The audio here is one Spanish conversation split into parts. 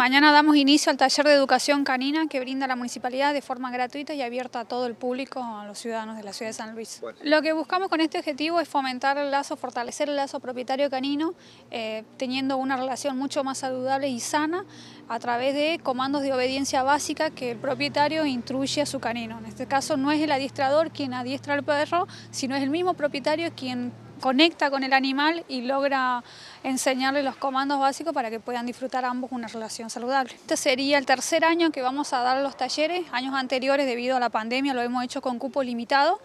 Mañana damos inicio al taller de educación canina que brinda la municipalidad de forma gratuita y abierta a todo el público, a los ciudadanos de la ciudad de San Luis. Lo que buscamos con este objetivo es fomentar el lazo, fortalecer el lazo propietario canino, eh, teniendo una relación mucho más saludable y sana a través de comandos de obediencia básica que el propietario instruye a su canino. En este caso no es el adiestrador quien adiestra al perro, sino es el mismo propietario quien conecta con el animal y logra enseñarle los comandos básicos para que puedan disfrutar ambos una relación saludable. Este sería el tercer año que vamos a dar los talleres, años anteriores debido a la pandemia lo hemos hecho con cupo limitado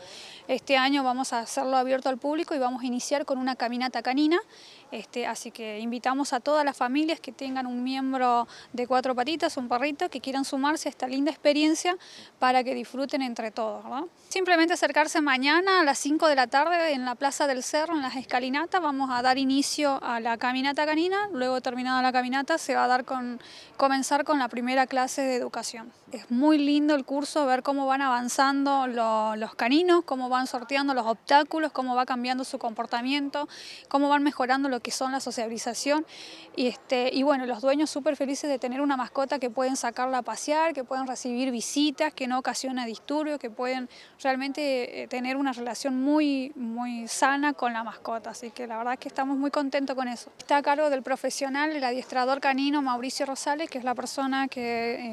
este año vamos a hacerlo abierto al público y vamos a iniciar con una caminata canina, este, así que invitamos a todas las familias que tengan un miembro de cuatro patitas, un perrito, que quieran sumarse a esta linda experiencia para que disfruten entre todos. Simplemente acercarse mañana a las 5 de la tarde en la Plaza del Cerro, en las escalinatas, vamos a dar inicio a la caminata canina, luego terminada la caminata se va a dar con, comenzar con la primera clase de educación. Es muy lindo el curso, ver cómo van avanzando los caninos, cómo van sorteando los obstáculos, cómo va cambiando su comportamiento, cómo van mejorando lo que son la socialización Y, este, y bueno, los dueños súper felices de tener una mascota que pueden sacarla a pasear, que pueden recibir visitas, que no ocasiona disturbios, que pueden realmente eh, tener una relación muy, muy sana con la mascota. Así que la verdad es que estamos muy contentos con eso. Está a cargo del profesional, el adiestrador canino Mauricio Rosales, que es la persona que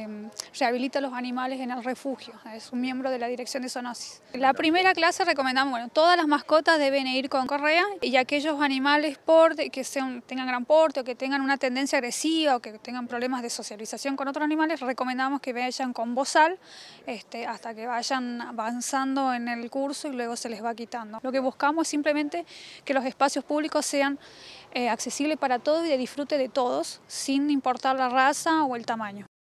em, rehabilita los animales en el refugio. Es un miembro de la dirección de zoonosis. La primera clase recomendamos, bueno, todas las mascotas deben ir con correa y aquellos animales por, que sean, tengan gran porte o que tengan una tendencia agresiva o que tengan problemas de socialización con otros animales, recomendamos que vayan con bozal este, hasta que vayan avanzando en el curso y luego se les va quitando. Lo que buscamos es simplemente que los espacios públicos sean eh, accesibles para todos y de disfrute de todos, sin importar la raza o el tamaño.